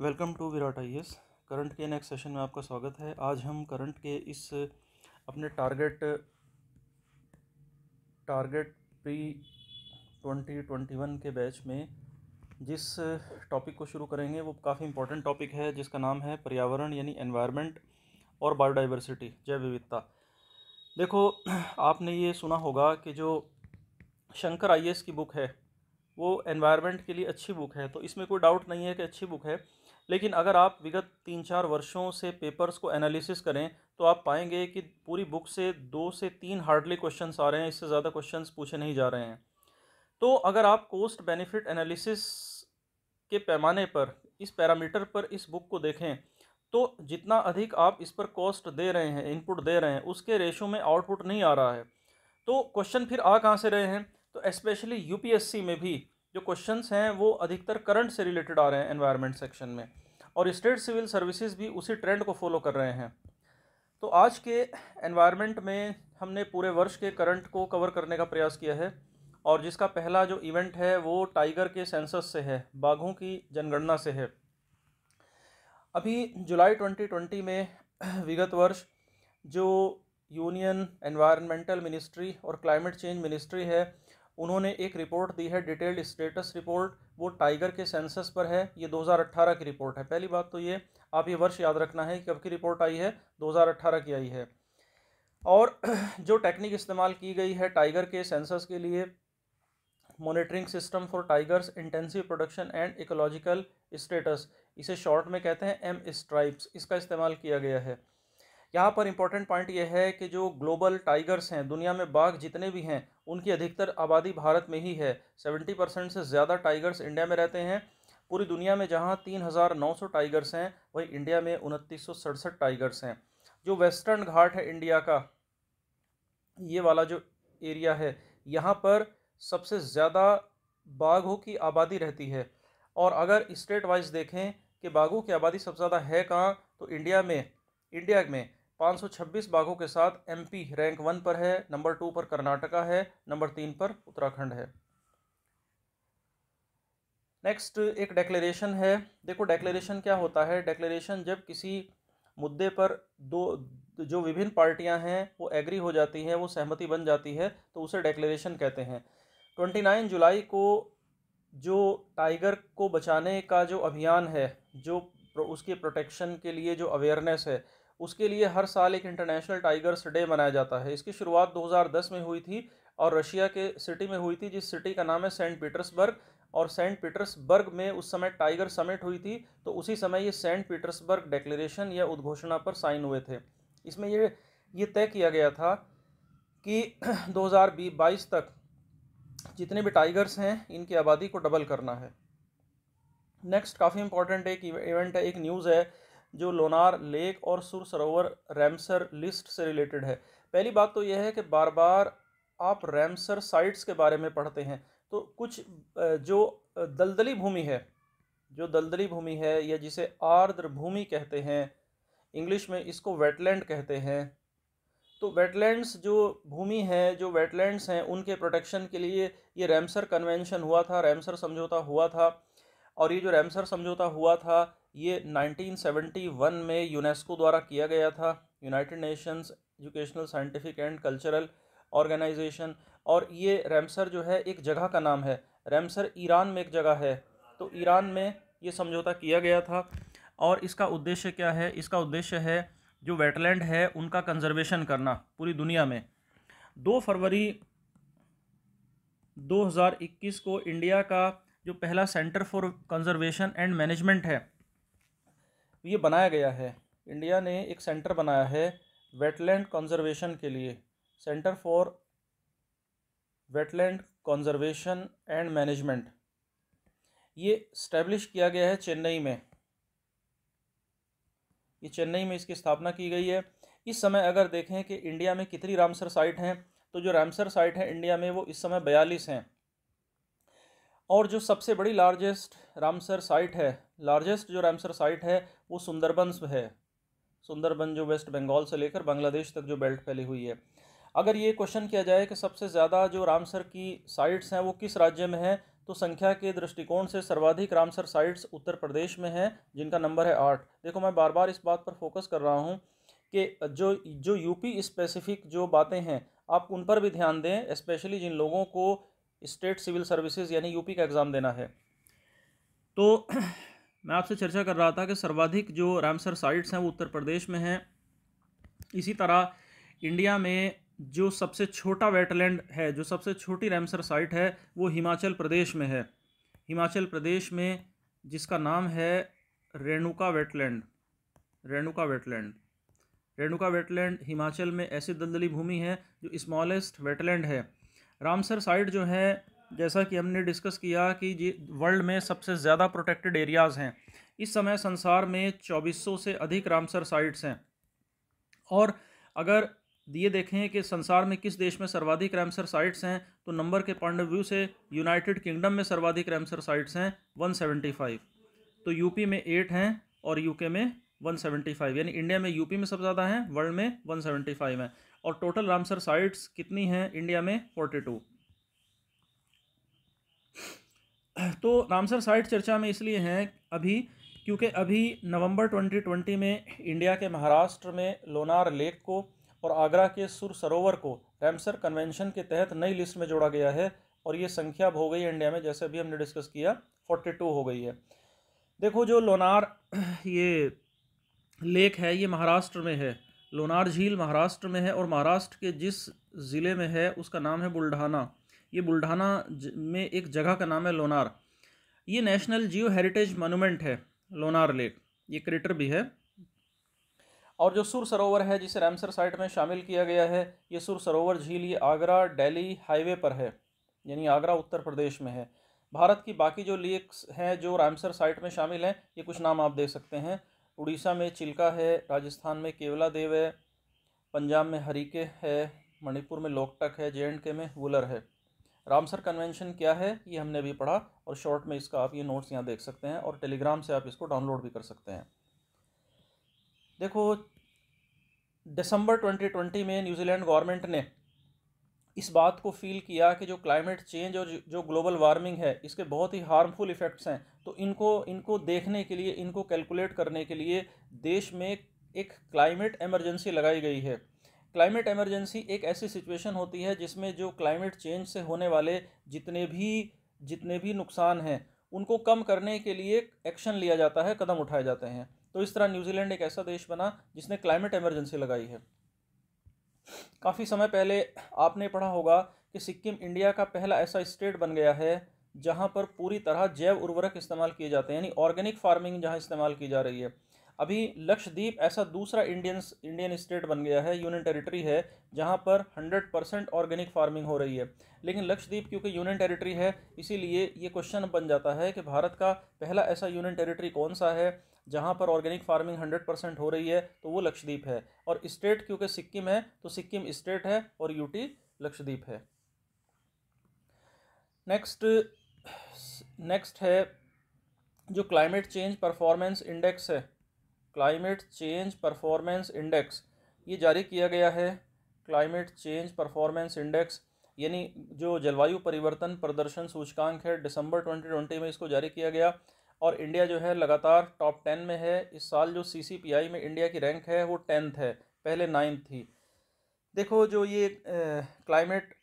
Welcome to Virat I current के next session में आपका स्वागत है आज हम करंट के इस अपने टारगेट टारगेट प्री 2021 के बैच में जिस टॉपिक को शुरू करेंगे वो काफ़ी इंपॉर्टेंट टॉपिक है जिसका नाम है पर्यावरण यानी एनवायरनमेंट और बायोडाइवर्सिटी जैव विविधता देखो आपने ये सुना होगा कि जो शंकर आई की बुक है वो एनवायरनमेंट के लिए अच्छी बुक है तो इसमें कोई डाउट नहीं है कि अच्छी बुक है लेकिन अगर आप विगत तीन चार वर्षों से पेपर्स को एनालिसिस करें तो आप पाएंगे कि पूरी बुक से दो से तीन हार्डली क्वेश्चन आ रहे हैं इससे ज़्यादा क्वेश्चन पूछे नहीं जा रहे हैं तो अगर आप कोस्ट बेनिफिट एनालिसिस के पैमाने पर इस पैरामीटर पर इस बुक को देखें तो जितना अधिक आप इस पर कॉस्ट दे रहे हैं इनपुट दे रहे हैं उसके रेशो में आउटपुट नहीं आ रहा है तो क्वेश्चन फिर आ कहाँ से रहे हैं तो स्पेशली यूपीएससी में भी जो क्वेश्चन हैं वो अधिकतर करंट से रिलेटेड आ रहे हैं एनवायरमेंट सेक्शन में और स्टेट सिविल सर्विसेज भी उसी ट्रेंड को फॉलो कर रहे हैं तो आज के एनवायरनमेंट में हमने पूरे वर्ष के करंट को कवर करने का प्रयास किया है और जिसका पहला जो इवेंट है वो टाइगर के सेंसस से है बाघों की जनगणना से है अभी जुलाई 2020 में विगत वर्ष जो यूनियन एनवायरमेंटल मिनिस्ट्री और क्लाइमेट चेंज मिनिस्ट्री है उन्होंने एक रिपोर्ट दी है डिटेल्ड स्टेटस रिपोर्ट वो टाइगर के सेंसस पर है ये 2018 की रिपोर्ट है पहली बात तो ये आप ये वर्ष याद रखना है कब की रिपोर्ट आई है 2018 की आई है और जो टेक्निक इस्तेमाल की गई है टाइगर के सेंसस के लिए monitoring system for tigers intensive production and ecological status इसे शॉर्ट में कहते हैं एम स्ट्राइप्स इसका इस्तेमाल किया गया है यहाँ पर इंपॉर्टेंट पॉइंट यह है कि जो ग्लोबल टाइगर्स हैं दुनिया में बाघ जितने भी हैं उनकी अधिकतर आबादी भारत में ही है सेवेंटी परसेंट से ज़्यादा टाइगर्स इंडिया में रहते हैं पूरी दुनिया में जहाँ तीन हज़ार नौ सौ टाइगर्स हैं वहीं इंडिया में उनतीस सौ सड़सठ टाइगर्स हैं जो वेस्टर्न घाट है इंडिया का ये वाला जो एरिया है यहाँ पर सबसे ज़्यादा बाघों की आबादी रहती है और अगर स्टेट वाइज देखें कि बाघों की आबादी सबसे ज़्यादा है कहाँ तो इंडिया में इंडिया में 526 बाघों के साथ एमपी रैंक वन पर है नंबर टू पर कर्नाटका है नंबर तीन पर उत्तराखंड है नेक्स्ट एक डेक्लेरेशन है देखो डेक्लेरेशन क्या होता है डेक्लेरेशन जब किसी मुद्दे पर दो जो विभिन्न पार्टियां हैं वो एग्री हो जाती हैं वो सहमति बन जाती है तो उसे डेक्लेरेशन कहते हैं 29 जुलाई को जो टाइगर को बचाने का जो अभियान है जो उसके प्रोटेक्शन के लिए जो अवेयरनेस है उसके लिए हर साल एक इंटरनेशनल टाइगर्स डे मनाया जाता है इसकी शुरुआत 2010 में हुई थी और रशिया के सिटी में हुई थी जिस सिटी का नाम है सेंट पीटर्सबर्ग और सेंट पीटर्सबर्ग में उस समय टाइगर समिट हुई थी तो उसी समय ये सेंट पीटर्सबर्ग डेक्लेरेशन या उद्घोषणा पर साइन हुए थे इसमें ये ये तय किया गया था कि 2022 तक जितने भी टाइगर्स हैं इनकी आबादी को डबल करना है नेक्स्ट काफ़ी इंपॉर्टेंट एक इवेंट है एक न्यूज़ है जो लोनार लेक और सुर सरोवर रैमसर लिस्ट से रिलेटेड है पहली बात तो यह है कि बार बार आप रैमसर साइट्स के बारे में पढ़ते हैं तो कुछ जो दलदली भूमि है जो दलदली भूमि है या जिसे आर्द्र भूमि कहते हैं इंग्लिश में इसको वेटलैंड कहते हैं तो वेटलैंड्स जो भूमि है जो वेटलैंड्स हैं उनके प्रोटेक्शन के लिए ये रैमसर कन्वेंशन हुआ था रैमसर समझौता हुआ था और ये जो रैमसर समझौता हुआ था ये 1971 में यूनेस्को द्वारा किया गया था United Nations Educational Scientific and Cultural Organization और ये रैमसर जो है एक जगह का नाम है रैमसर ईरान में एक जगह है तो ईरान में ये समझौता किया गया था और इसका उद्देश्य क्या है इसका उद्देश्य है जो वेटलैंड है उनका कंजर्वेशन करना पूरी दुनिया में दो फरवरी 2021 को इंडिया का जो पहला centre for conservation and management है ये बनाया गया है इंडिया ने एक सेंटर बनाया है वेटलैंड कंजर्वेशन के लिए centre for wetland conservation and management ये स्टैब्लिश किया गया है चेन्नई में ये चेन्नई में इसकी स्थापना की गई है इस समय अगर देखें कि इंडिया में कितनी रामसर साइट हैं तो जो रामसर साइट हैं इंडिया में वो इस समय बयालीस हैं और जो सबसे बड़ी लार्जेस्ट रामसर साइट है लार्जेस्ट जो रामसर साइट है वो सुंदरबंस है सुंदरबन जो वेस्ट बंगाल से लेकर बांग्लादेश तक जो बेल्ट फैली हुई है अगर ये क्वेश्चन किया जाए कि सबसे ज़्यादा जो रामसर की साइट्स हैं वो किस राज्य में हैं तो संख्या के दृष्टिकोण से सर्वाधिक रामसर साइट्स उत्तर प्रदेश में हैं जिनका नंबर है आठ देखो मैं बार बार इस बात पर फोकस कर रहा हूँ कि जो जो यूपी स्पेसिफिक जो बातें हैं आप उन पर भी ध्यान दें स्पेशली जिन लोगों को स्टेट सिविल सर्विसेज यानी यूपी का एग्ज़ाम देना है तो मैं आपसे चर्चा कर रहा था कि सर्वाधिक जो रामसर साइट्स हैं वो उत्तर प्रदेश में हैं इसी तरह इंडिया में जो सबसे छोटा वेटलैंड है जो सबसे छोटी रामसर साइट है वो हिमाचल प्रदेश में है हिमाचल प्रदेश में जिसका नाम है Renuka wetland Renuka wetland Renuka wetland Himachal में ऐसी दलदली भूमि है जो स्मॉलेस्ट वेटलैंड है रामसर साइट जो है जैसा कि हमने डिस्कस किया कि वर्ल्ड में सबसे ज़्यादा प्रोटेक्टेड एरियाज़ हैं इस समय संसार में 2400 से अधिक रामसर साइट्स हैं और अगर ये देखें कि संसार में किस देश में सर्वाधिक रैमसर साइट्स हैं तो नंबर के पॉइंट ऑफ व्यू से यूनाइटेड किंगडम में सर्वाधिक रैमसर साइट्स हैं 175 तो यूपी में एट हैं और यूके में 175 यानी इंडिया में यूपी में सबसे ज़्यादा हैं वर्ल्ड में 175 हैं और टोटल रामसर साइट्स कितनी हैं इंडिया में फोर्टी टू तो रामसर साइट चर्चा में इसलिए हैं अभी क्योंकि अभी नवंबर 2020 में इंडिया के महाराष्ट्र में लोनार लेक को और आगरा के सुर सरोवर को रामसर कन्वेंशन के तहत नई लिस्ट में जोड़ा गया है और ये संख्या हो गई है इंडिया में जैसे अभी हमने डिस्कस किया 42 हो गई है देखो जो लोनार ये लेक है ये महाराष्ट्र में है लोनार झील महाराष्ट्र में है और महाराष्ट्र के जिस ज़िले में है उसका नाम है बुल्ढाना ये बुल्ढाना में एक जगह का नाम है लोनार ये नेशनल जियो हेरिटेज मोनूमेंट है लोनार लेक ये क्रेटर भी है और जो सुर सरोवर है जिसे रामसर साइट में शामिल किया गया है ये सुर सरोवर झील ये आगरा डेली हाईवे पर है यानी आगरा उत्तर प्रदेश में है भारत की बाकी जो लेक्स हैं जो रामसर साइट में शामिल हैं ये कुछ नाम आप देख सकते हैं उड़ीसा में चिल्का है राजस्थान में केवला देव है पंजाब में हरीके है मणिपुर में लोकटक है जे के में वुलर है रामसर कन्वेंशन क्या है ये हमने अभी पढ़ा और शॉर्ट में इसका आप ये नोट्स यहाँ देख सकते हैं और टेलीग्राम से आप इसको डाउनलोड भी कर सकते हैं देखो दिसंबर 2020 में न्यूजीलैंड गवर्नमेंट ने इस बात को फील किया कि जो क्लाइमेट चेंज और जो ग्लोबल वार्मिंग है इसके बहुत ही हार्मफुल इफ़ेक्ट्स हैं तो इनको इनको देखने के लिए इनको कैलकुलेट करने के लिए देश में एक क्लाइमेट एमरजेंसी लगाई गई है क्लाइमेट एमरजेंसी एक ऐसी सिचुएशन होती है जिसमें जो क्लाइमेट चेंज से होने वाले जितने भी जितने भी नुकसान हैं उनको कम करने के लिए एक्शन लिया जाता है कदम उठाए जाते हैं तो इस तरह न्यूजीलैंड एक ऐसा देश बना जिसने क्लाइमेट एमरजेंसी लगाई है काफ़ी समय पहले आपने पढ़ा होगा कि सिक्किम इंडिया का पहला ऐसा स्टेट बन गया है जहाँ पर पूरी तरह जैव उर्वरक इस्तेमाल किए जाते हैं यानी ऑर्गेनिक फार्मिंग जहाँ इस्तेमाल की जा रही है अभी लक्षद्वीप ऐसा दूसरा इंडियन इंडियन स्टेट बन गया है यूनियन टेरिटरी है जहाँ पर 100 परसेंट ऑर्गेनिक फार्मिंग हो रही है लेकिन लक्षद्वीप क्योंकि यूनियन टेरिटरी है इसीलिए ये क्वेश्चन बन जाता है कि भारत का पहला ऐसा यूनियन टेरिटरी कौन सा है जहाँ पर ऑर्गेनिक फार्मिंग हंड्रेड परसेंट हो रही है तो वो लक्षद्वीप है और स्टेट क्योंकि सिक्किम है तो सिक्किम स्टेट है और यूटी लक्षद्वीप है नेक्स्ट नेक्स्ट है जो क्लाइमेट चेंज परफॉर्मेंस इंडेक्स है क्लाइमेट चेंज परफॉर्मेंस इंडेक्स ये जारी किया गया है क्लाइमेट चेंज परफॉर्मेंस इंडेक्स यानी जो जलवायु परिवर्तन प्रदर्शन सूचकांक है दिसंबर 2020 में इसको जारी किया गया और इंडिया जो है लगातार टॉप टेन में है इस साल जो सी में इंडिया की रैंक है वो टेंथ है पहले नाइन्थ थी देखो जो ये climate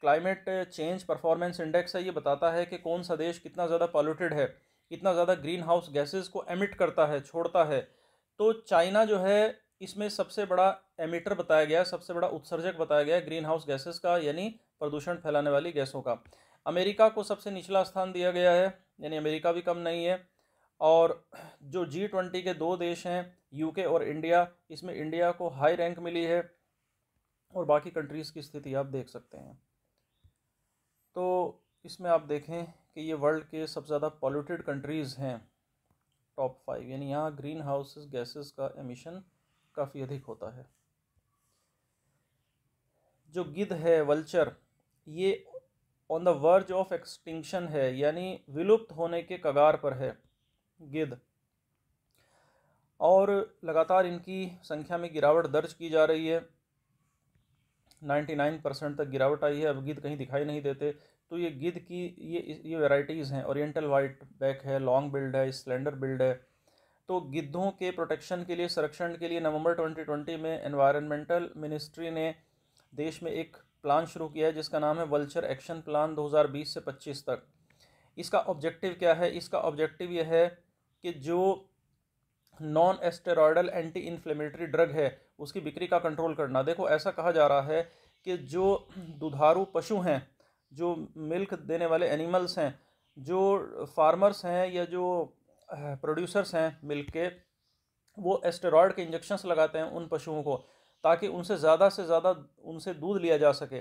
climate change performance index है ये बताता है कि कौन सा देश कितना ज़्यादा पॉल्यूटेड है कितना ज़्यादा ग्रीन हाउस गैसेज को एमिट करता है छोड़ता है तो चाइना जो है इसमें सबसे बड़ा एमिटर बताया गया सबसे बड़ा उत्सर्जक बताया गया ग्रीन हाउस गैसेज का यानी प्रदूषण फैलाने वाली गैसों का अमेरिका को सबसे निचला स्थान दिया गया है यानी अमेरिका भी कम नहीं है और जो जी ट्वेंटी के दो देश हैं यूके और इंडिया इसमें इंडिया को हाई रैंक मिली है और बाकी कंट्रीज़ की स्थिति आप देख सकते हैं तो इसमें आप देखें कि ये वर्ल्ड के सबसे ज़्यादा पॉल्यूटेड कंट्रीज़ हैं टॉप फाइव यानी यहाँ ग्रीन हाउस गैसेस का एमिशन काफ़ी अधिक होता है जो गिद्ध है वल्चर ये on the verge of extinction है यानी विलुप्त होने के कगार पर है गिद्ध और लगातार इनकी संख्या में गिरावट दर्ज की जा रही है 99 परसेंट तक गिरावट आई है अब गिद्ध कहीं दिखाई नहीं देते तो ये गिद्ध की ये ये वेराइटीज़ हैं ओरिएंटल वाइट बैक है लॉन्ग बिल्ड है स्लेंडर बिल्ड है तो गिद्धों के प्रोटेक्शन के लिए संरक्षण के लिए नवंबर 2020 में एनवायरमेंटल मिनिस्ट्री ने देश में एक प्लान शुरू किया है जिसका नाम है वल्चर एक्शन प्लान 2020 से 25 तक इसका ऑब्जेक्टिव क्या है इसका ऑब्जेक्टिव यह है कि जो non steroidal anti inflammatory drug है उसकी बिक्री का कंट्रोल करना देखो ऐसा कहा जा रहा है कि जो दुधारू पशु हैं जो मिल्क देने वाले एनिमल्स हैं जो फार्मर्स हैं या जो प्रोड्यूसर्स हैं मिल्क के वो एस्टेरॉयड के इंजेक्शन्स लगाते हैं उन पशुओं को ताकि उनसे ज़्यादा से ज़्यादा उनसे दूध लिया जा सके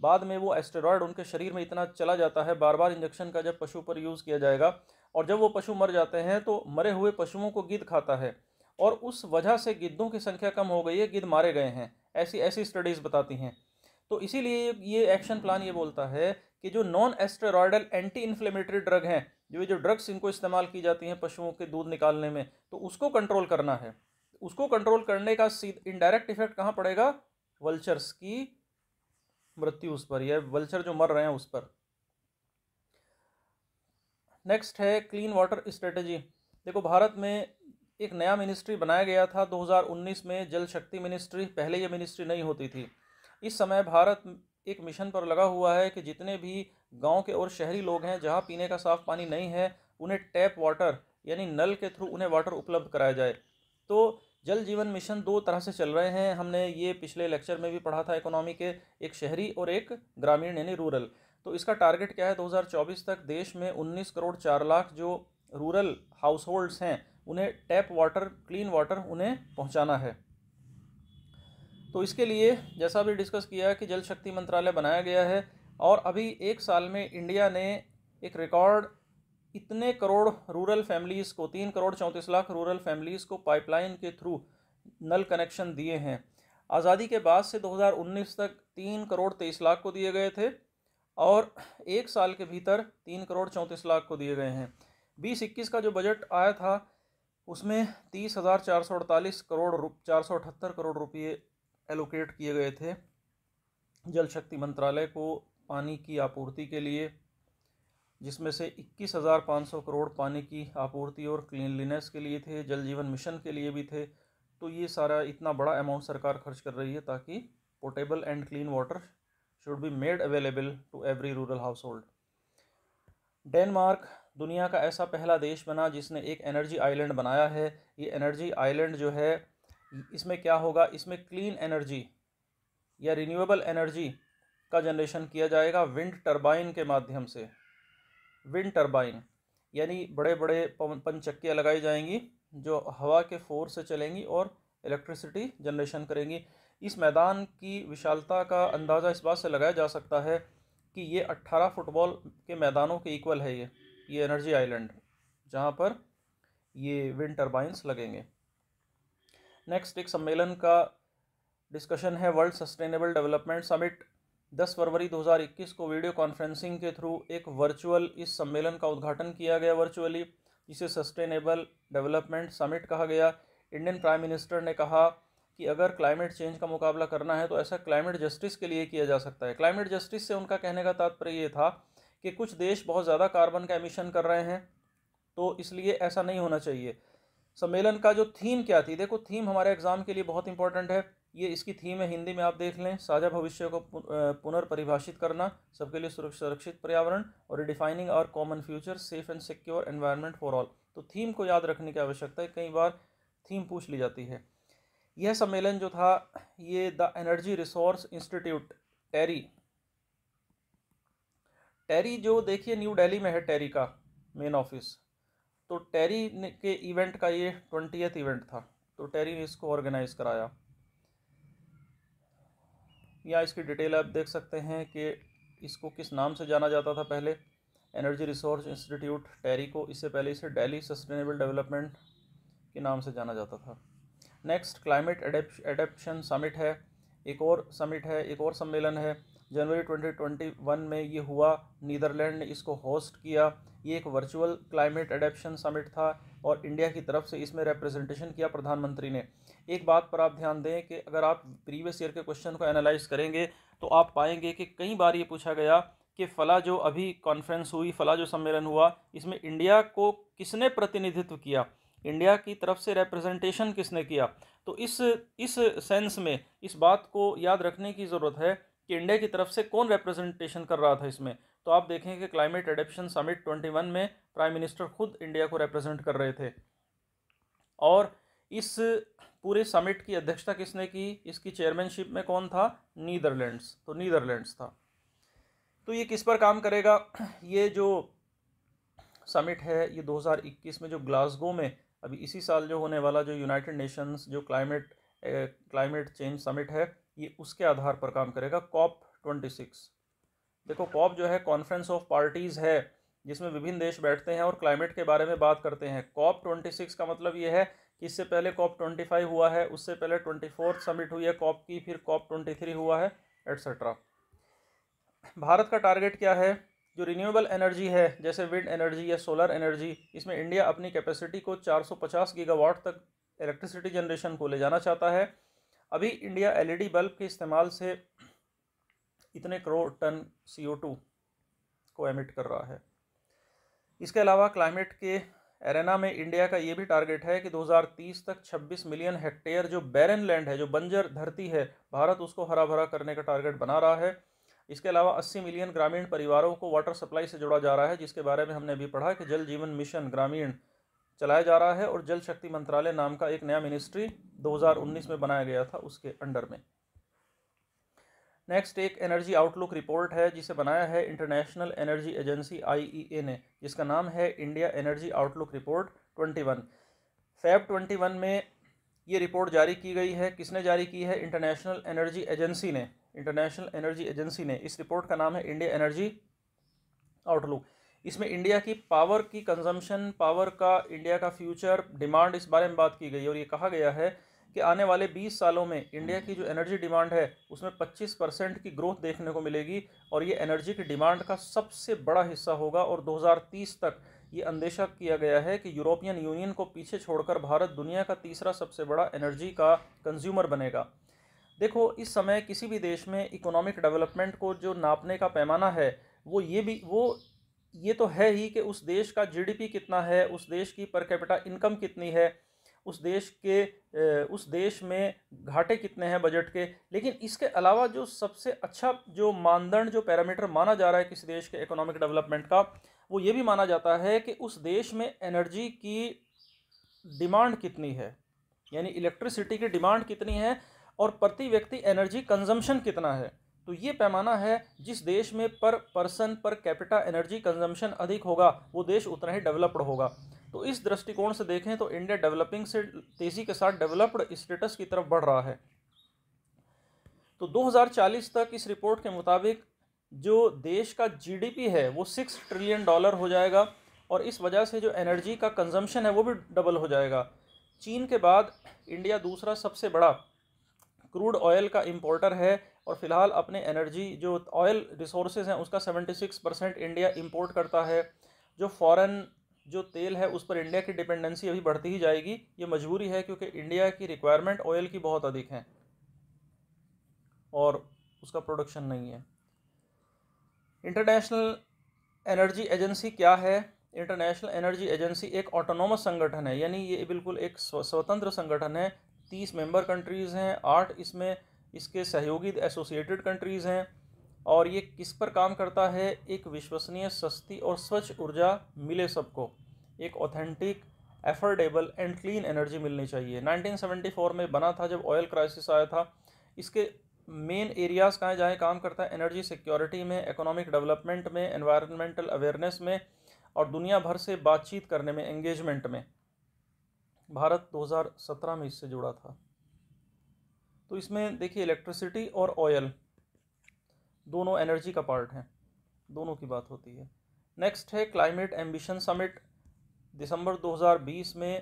बाद में वो एस्टेरॉयड उनके शरीर में इतना चला जाता है बार बार इंजेक्शन का जब पशु पर यूज़ किया जाएगा और जब वो पशु मर जाते हैं तो मरे हुए पशुओं को गिद्ध खाता है और उस वजह से गिद्धों की संख्या कम हो गई है गिद्ध मारे गए हैं ऐसी ऐसी स्टडीज़ बताती हैं तो इसीलिए ये एक्शन प्लान ये बोलता है कि जो non steroidal anti inflammatory drug हैं जो ये जो ड्रग्स इनको इस्तेमाल की जाती हैं पशुओं के दूध निकालने में तो उसको कंट्रोल करना है उसको कंट्रोल करने का इनडायरेक्ट इफेक्ट कहाँ पड़ेगा वल्चर्स की मृत्यु उस पर या वल्चर जो मर रहे हैं उस पर नेक्स्ट है क्लीन वाटर स्ट्रेटजी देखो भारत में एक नया मिनिस्ट्री बनाया गया था 2019 में जल शक्ति मिनिस्ट्री पहले ये मिनिस्ट्री नहीं होती थी इस समय भारत एक मिशन पर लगा हुआ है कि जितने भी गांव के और शहरी लोग हैं जहां पीने का साफ पानी नहीं है उन्हें टैप वाटर यानी नल के थ्रू उन्हें वाटर उपलब्ध कराया जाए तो जल जीवन मिशन दो तरह से चल रहे हैं हमने ये पिछले लेक्चर में भी पढ़ा था इकोनॉमी के एक शहरी और एक ग्रामीण यानी रूरल तो इसका टारगेट क्या है 2024 तक देश में 19 करोड़ चार लाख जो रूरल हाउस होल्ड्स हैं उन्हें टैप वाटर क्लीन वाटर उन्हें पहुंचाना है तो इसके लिए जैसा भी डिस्कस किया कि जल शक्ति मंत्रालय बनाया गया है और अभी एक साल में इंडिया ने एक रिकॉर्ड इतने करोड़ रूरल फैमिलीज़ को तीन करोड़ चौंतीस लाख रूरल फैमिलीज़ को पाइपलाइन के थ्रू नल कनेक्शन दिए हैं आज़ादी के बाद से 2019 तक तीन करोड़ तेईस लाख को दिए गए थे और एक साल के भीतर तीन करोड़ चौंतीस लाख को दिए गए हैं बीस इक्कीस का जो बजट आया था उसमें तीस हज़ार चार सौ अड़तालीस करोड़ रुप चार सौ अठहत्तर करोड़ रुपये एलोकेट किए गए थे जल शक्ति मंत्रालय को पानी की आपूर्ति के लिए जिसमें से इक्कीस हज़ार पाँच सौ करोड़ पानी की आपूर्ति और क्लीनलीनेस के लिए थे जल जीवन मिशन के लिए भी थे तो ये सारा इतना बड़ा अमाउंट सरकार खर्च कर रही है ताकि portable and clean water should be made available to every rural household Denmark दुनिया का ऐसा पहला देश बना जिसने एक एनर्जी आइलैंड बनाया है ये एनर्जी आइलैंड जो है इसमें क्या होगा इसमें क्लीन एनर्जी या रिन्यूएबल एनर्जी का जनरेशन किया जाएगा विंड टरबाइन के माध्यम से विंड टरबाइन यानी बड़े बड़े पंचक्कियाँ लगाई जाएंगी जो हवा के फोर्स से चलेंगी और इलेक्ट्रिसिटी जनरेशन करेंगी इस मैदान की विशालता का अंदाज़ा इस बात से लगाया जा सकता है कि ये 18 फुटबॉल के मैदानों के इक्वल है ये ये एनर्जी आइलैंड जहाँ पर ये विंड टर्बाइंस लगेंगे नेक्स्ट एक सम्मेलन का डिस्कशन है वर्ल्ड सस्टेनेबल डेवलपमेंट समिट 10 फरवरी 2021 को वीडियो कॉन्फ्रेंसिंग के थ्रू एक वर्चुअल इस सम्मेलन का उद्घाटन किया गया वर्चुअली इसे सस्टेनेबल डेवलपमेंट समिट कहा गया इंडियन प्राइम मिनिस्टर ने कहा कि अगर क्लाइमेट चेंज का मुकाबला करना है तो ऐसा क्लाइमेट जस्टिस के लिए किया जा सकता है क्लाइमेट जस्टिस से उनका कहने का तात्पर्य ये था कि कुछ देश बहुत ज़्यादा कार्बन का एमिशन कर रहे हैं तो इसलिए ऐसा नहीं होना चाहिए सम्मेलन का जो थीम क्या थी देखो थीम हमारे एग्ज़ाम के लिए बहुत इंपॉर्टेंट है ये इसकी थीम है हिंदी में आप देख लें साझा भविष्य को पुनर्परिभाषित करना सबके लिए सुरक्षित पर्यावरण और redefining our common future safe and secure environment for all तो थीम को याद रखने की आवश्यकता है कई बार थीम पूछ ली जाती है यह सम्मेलन जो था ये the energy resource institute TERI TERI जो देखिए न्यू डेली में है टेरी का मेन ऑफिस तो टेरी के इवेंट का ये ट्वेंटियथ इवेंट था तो टेरी ने इसको ऑर्गेनाइज़ कराया या इसकी डिटेल आप देख सकते हैं कि इसको किस नाम से जाना जाता था पहले एनर्जी रिसोर्स इंस्टीट्यूट टेरी को इससे पहले इसे डेली सस्टेनेबल डेवलपमेंट के नाम से जाना जाता था नेक्स्ट क्लाइमेट एडेप्शन समिट है एक और समिट है एक और सम्मेलन है जनवरी 2021 में ये हुआ नीदरलैंड ने इसको होस्ट किया ये एक वर्चुअल क्लाइमेट एडेप्शन समिट था और इंडिया की तरफ से इसमें रिप्रेजेंटेशन किया प्रधानमंत्री ने एक बात पर आप ध्यान दें कि अगर आप प्रीवियस ईयर के क्वेश्चन को एनालाइज करेंगे तो आप पाएंगे कि कई बार ये पूछा गया कि फ़ला जो अभी कॉन्फ्रेंस हुई फ़ला जो सम्मेलन हुआ इसमें इंडिया को किसने प्रतिनिधित्व किया इंडिया की तरफ से रिप्रेजेंटेशन किसने किया तो इस इस सेंस में इस बात को याद रखने की ज़रूरत है कि इंडिया की तरफ से कौन रिप्रेजेंटेशन कर रहा था इसमें तो आप देखें कि क्लाइमेट एडेप्शन समिट 21 में प्राइम मिनिस्टर खुद इंडिया को रिप्रेजेंट कर रहे थे और इस पूरे समिट की अध्यक्षता किसने की इसकी चेयरमैनशिप में कौन था नीदरलैंड्स तो नीदरलैंड्स था तो ये किस पर काम करेगा ये जो समिट है ये 2021 में जो ग्लासगो में अभी इसी साल जो होने वाला जो यूनाइटेड नेशंस जो क्लाइमेट क्लाइमेट चेंज समिट है ये उसके आधार पर काम करेगा कॉप ट्वेंटी सिक्स देखो कॉप जो है कॉन्फ्रेंस ऑफ पार्टीज़ है जिसमें विभिन्न देश बैठते हैं और क्लाइमेट के बारे में बात करते हैं कॉप ट्वेंटी सिक्स का मतलब ये है इससे पहले कॉप ट्वेंटी फाइव हुआ है उससे पहले ट्वेंटी फोर्थ समिट हुई है कॉप की फिर कॉप ट्वेंटी थ्री हुआ है एट्सट्रा भारत का टारगेट क्या है जो रिन्यूएबल एनर्जी है जैसे विंड एनर्जी या सोलर एनर्जी इसमें इंडिया अपनी कैपेसिटी को 450 गीगावाट तक इलेक्ट्रिसिटी जनरेशन को ले जाना चाहता है अभी इंडिया एलईडी बल्ब के इस्तेमाल से इतने करोड़ टन CO2 को एमिट कर रहा है इसके अलावा क्लाइमेट के एरेना में इंडिया का ये भी टारगेट है कि 2030 तक 26 मिलियन हेक्टेयर जो बैरन लैंड है जो बंजर धरती है भारत उसको हरा भरा करने का टारगेट बना रहा है इसके अलावा 80 मिलियन ग्रामीण परिवारों को वाटर सप्लाई से जोड़ा जा रहा है जिसके बारे में हमने अभी पढ़ा कि जल जीवन मिशन ग्रामीण चलाया जा रहा है और जल शक्ति मंत्रालय नाम का एक नया मिनिस्ट्री 2019 में बनाया गया था उसके अंडर में नेक्स्ट एक एनर्जी आउटलुक रिपोर्ट है जिसे बनाया है इंटरनेशनल एनर्जी एजेंसी आईईए ने जिसका नाम है India energy outlook report 21 Feb one में ये रिपोर्ट जारी की गई है किसने जारी की है इंटरनेशनल एनर्जी एजेंसी ने इंटरनेशनल एनर्जी एजेंसी ने इस रिपोर्ट का नाम है इंडिया एनर्जी आउटलुक इसमें इंडिया की पावर की कंजम्पशन पावर का इंडिया का फ्यूचर डिमांड इस बारे में बात की गई और ये कहा गया है कि आने वाले 20 सालों में इंडिया हम्म। की जो एनर्जी डिमांड है उसमें 25 परसेंट की ग्रोथ देखने को मिलेगी और ये एनर्जी की डिमांड का सबसे बड़ा हिस्सा होगा और 2030 तक ये अंदेशा किया गया है कि यूरोपियन यूनियन को पीछे छोड़कर भारत दुनिया का तीसरा सबसे बड़ा एनर्जी का कंज्यूमर बनेगा देखो इस समय किसी भी देश में इकोनॉमिक डेवलपमेंट को जो नापने का पैमाना है वो ये भी वो ये तो है ही कि उस देश का जीडीपी कितना है उस देश की पर कैपिटा इनकम कितनी है उस देश के उस देश में घाटे कितने हैं बजट के लेकिन इसके अलावा जो सबसे अच्छा जो मानदंड जो पैरामीटर माना जा रहा है किसी देश के इकोनॉमिक डेवलपमेंट का वो ये भी माना जाता है कि उस देश में एनर्जी की डिमांड कितनी है यानी इलेक्ट्रिसिटी की डिमांड कितनी है और प्रति व्यक्ति एनर्जी कंजम्पशन कितना है तो ये पैमाना है जिस देश में पर person per capita energy consumption अधिक होगा वो देश उतना ही डेवलप्ड होगा तो इस दृष्टिकोण से देखें तो इंडिया डेवलपिंग से तेज़ी के साथ डेवलप्ड स्टेटस की तरफ बढ़ रहा है तो 2040 तक इस रिपोर्ट के मुताबिक जो देश का जीडीपी है वो सिक्स ट्रिलियन डॉलर हो जाएगा और इस वजह से जो एनर्जी का कंजम्पशन है वो भी डबल हो जाएगा चीन के बाद इंडिया दूसरा सबसे बड़ा क्रूड ऑयल का इम्पोर्टर है और फिलहाल अपने एनर्जी जो ऑयल रिसोर्सेज हैं उसका 76 परसेंट इंडिया इम्पोर्ट करता है जो फॉरेन जो तेल है उस पर इंडिया की डिपेंडेंसी अभी बढ़ती ही जाएगी ये मजबूरी है क्योंकि इंडिया की रिक्वायरमेंट ऑयल की बहुत अधिक है और उसका प्रोडक्शन नहीं है इंटरनेशनल एनर्जी एजेंसी क्या है इंटरनेशनल एनर्जी एजेंसी एक ऑटोनोमस संगठन है यानी ये बिल्कुल एक स्वतंत्र संगठन है तीस मेंबर कंट्रीज़ हैं आठ इसमें इसके सहयोगी एसोसिएटेड कंट्रीज़ हैं और ये किस पर काम करता है एक विश्वसनीय सस्ती और स्वच्छ ऊर्जा मिले सबको एक authentic affordable and clean energy मिलनी चाहिए 1974 में बना था जब ऑयल क्राइसिस आया था इसके मेन एरियाज़ कहाँ जहाँ काम करता है एनर्जी सिक्योरिटी में इकोनॉमिक डेवलपमेंट में एनवायरमेंटल अवेयरनेस में और दुनिया भर से बातचीत करने में एंगेजमेंट में भारत 2017 में इससे जुड़ा था तो इसमें देखिए इलेक्ट्रिसिटी और ऑयल दोनों एनर्जी का पार्ट हैं दोनों की बात होती है नेक्स्ट है क्लाइमेट एम्बिशन समिट दिसंबर 2020 में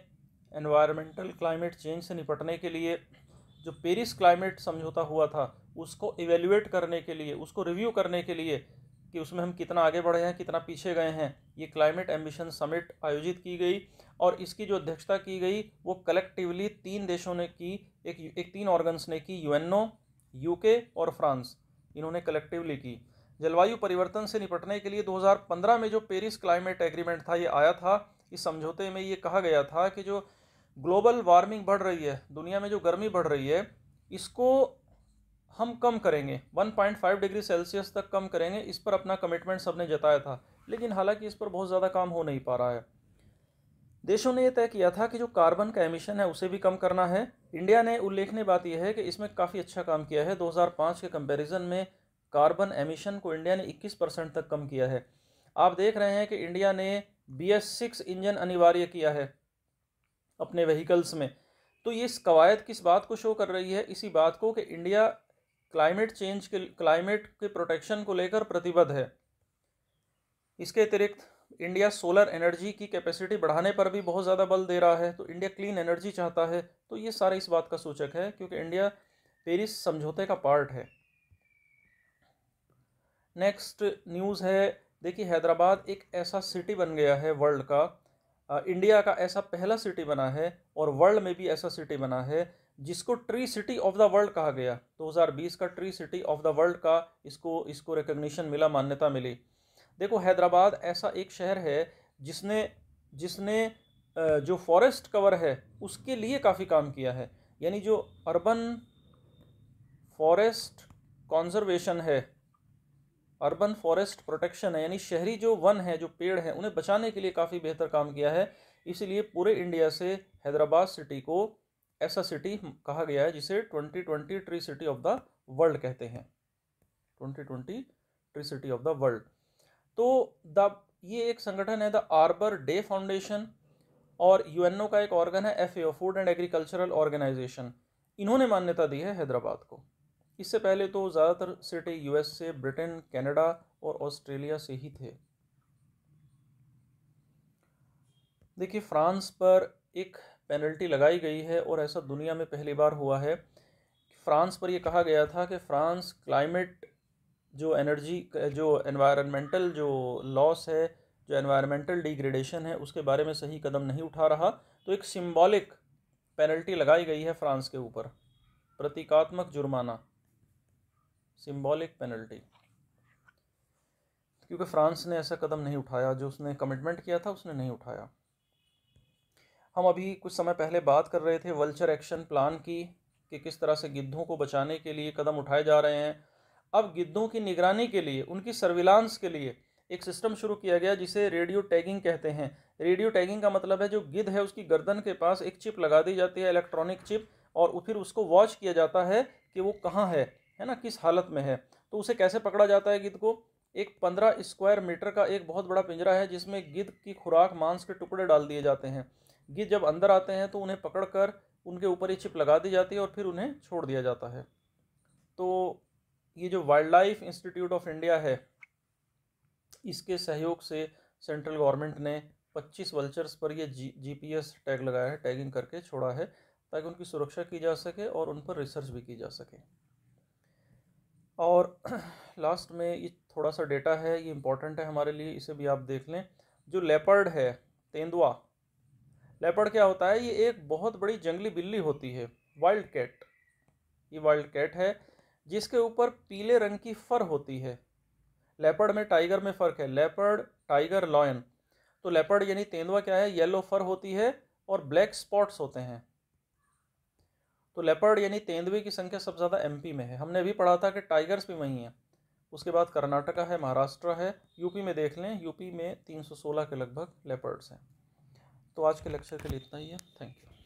एनवायरमेंटल क्लाइमेट चेंज से निपटने के लिए जो पेरिस क्लाइमेट समझौता हुआ था उसको इवेल्यूएट करने के लिए उसको रिव्यू करने के लिए कि उसमें हम कितना आगे बढ़े हैं कितना पीछे गए हैं ये क्लाइमेट एम्बिशन समिट आयोजित की गई और इसकी जो अध्यक्षता की गई वो कलेक्टिवली तीन देशों ने की एक एक तीन ऑर्गन्स ने की यूएनओ यूके और फ्रांस इन्होंने कलेक्टिवली की जलवायु परिवर्तन से निपटने के लिए 2015 में जो पेरिस क्लाइमेट एग्रीमेंट था ये आया था इस समझौते में ये कहा गया था कि जो ग्लोबल वार्मिंग बढ़ रही है दुनिया में जो गर्मी बढ़ रही है इसको हम कम करेंगे 1.5 डिग्री सेल्सियस तक कम करेंगे इस पर अपना कमिटमेंट सबने जताया था लेकिन हालांकि इस पर बहुत ज़्यादा काम हो नहीं पा रहा है देशों ने यह तय किया था कि जो कार्बन का एमिशन है उसे भी कम करना है इंडिया ने उल्लेखनीय बात यह है कि इसमें काफ़ी अच्छा काम किया है 2005 के कंपैरिजन में कार्बन एमिशन को इंडिया ने 21 परसेंट तक कम किया है आप देख रहे हैं कि इंडिया ने बी एस सिक्स इंजन अनिवार्य किया है अपने व्हीकल्स में तो ये कवायद किस बात को शो कर रही है इसी बात को कि इंडिया क्लाइमेट चेंज के क्लाइमेट के प्रोटेक्शन को लेकर प्रतिबद्ध है इसके अतिरिक्त इंडिया सोलर एनर्जी की कैपेसिटी बढ़ाने पर भी बहुत ज़्यादा बल दे रहा है तो इंडिया क्लीन एनर्जी चाहता है तो ये सारा इस बात का सूचक है क्योंकि इंडिया पेरिस समझौते का पार्ट है नेक्स्ट न्यूज़ है देखिए हैदराबाद एक ऐसा सिटी बन गया है वर्ल्ड का इंडिया का ऐसा पहला सिटी बना है और वर्ल्ड में भी ऐसा सिटी बना है जिसको tree city of the world कहा गया 2020 का tree city of the world का इसको इसको रिकग्निशन मिला मान्यता मिली देखो हैदराबाद ऐसा एक शहर है जिसने जिसने जो फॉरेस्ट कवर है उसके लिए काफ़ी काम किया है यानी जो अर्बन फॉरेस्ट कॉन्जर्वेशन है अर्बन फॉरेस्ट प्रोटेक्शन है यानी शहरी जो वन है जो पेड़ हैं उन्हें बचाने के लिए काफ़ी बेहतर काम किया है इसीलिए पूरे इंडिया से हैदराबाद सिटी को ऐसा सिटी कहा गया है जिसे twenty twenty tree city of the world कहते हैं twenty twenty tree city of the world तो द ये एक संगठन है द आर्बर डे फाउंडेशन और यूएनओ का एक ऑर्गन है F food and agricultural organisation इन्होंने मान्यता दी है हैदराबाद को इससे पहले तो ज़्यादातर सिटी यूएस से ब्रिटेन कनाडा और ऑस्ट्रेलिया से ही थे देखिए फ्रांस पर एक पेनल्टी लगाई गई है और ऐसा दुनिया में पहली बार हुआ है फ्रांस पर यह कहा गया था कि फ्रांस क्लाइमेट जो एनर्जी जो एनवायरमेंटल जो लॉस है जो एनवायरमेंटल डिग्रेडेशन है उसके बारे में सही कदम नहीं उठा रहा तो एक सिम्बॉलिक पेनल्टी लगाई गई है फ्रांस के ऊपर प्रतीकात्मक जुर्माना सिम्बॉलिक पेनल्टी क्योंकि फ्रांस ने ऐसा कदम नहीं उठाया जो उसने कमिटमेंट किया था उसने नहीं उठाया हम अभी कुछ समय पहले बात कर रहे थे वल्चर एक्शन प्लान की कि किस तरह से गिद्धों को बचाने के लिए कदम उठाए जा रहे हैं अब गिद्धों की निगरानी के लिए उनकी सर्विलांस के लिए एक सिस्टम शुरू किया गया जिसे रेडियो टैगिंग कहते हैं रेडियो टैगिंग का मतलब है जो गिद्ध है उसकी गर्दन के पास एक चिप लगा दी जाती है इलेक्ट्रॉनिक चिप और फिर उसको वॉच किया जाता है कि वो कहाँ है है ना किस हालत में है तो उसे कैसे पकड़ा जाता है गिद्ध को एक पंद्रह स्क्वायर मीटर का एक बहुत बड़ा पिंजरा है जिसमें गिद्ध की खुराक मांस के टुकड़े डाल दिए जाते हैं गिद्ध जब अंदर आते हैं तो उन्हें पकड़कर उनके ऊपर ही चिप लगा दी जाती है और फिर उन्हें छोड़ दिया जाता है तो ये जो Wildlife Institute of India है इसके सहयोग से सेंट्रल गवर्नमेंट ने 25 वल्चर्स पर ये जी जीपीएस टैग लगाया है टैगिंग करके छोड़ा है ताकि उनकी सुरक्षा की जा सके और उन पर रिसर्च भी की जा सके और लास्ट में ये थोड़ा सा डेटा है ये इम्पोर्टेंट है हमारे लिए इसे भी आप देख लें जो लेपर्ड है तेंदुआ लेपर्ड क्या होता है ये एक बहुत बड़ी जंगली बिल्ली होती है वाइल्ड कैट ये वाइल्ड कैट है जिसके ऊपर पीले रंग की फर होती है लेपर्ड में टाइगर में फ़र्क है लेपर्ड टाइगर लॉयन तो लेपर्ड यानी तेंदुआ क्या है येलो फर होती है और ब्लैक स्पॉट्स होते हैं तो लेपर्ड यानी तेंदुए की संख्या सबसे ज़्यादा एमपी में है हमने अभी पढ़ा था कि टाइगर्स भी वहीं हैं उसके बाद कर्नाटका है महाराष्ट्र है यूपी में देख लें यूपी में 316 के लगभग लेपर्ड्स हैं तो आज के लेक्चर के लिए इतना ही है थैंक यू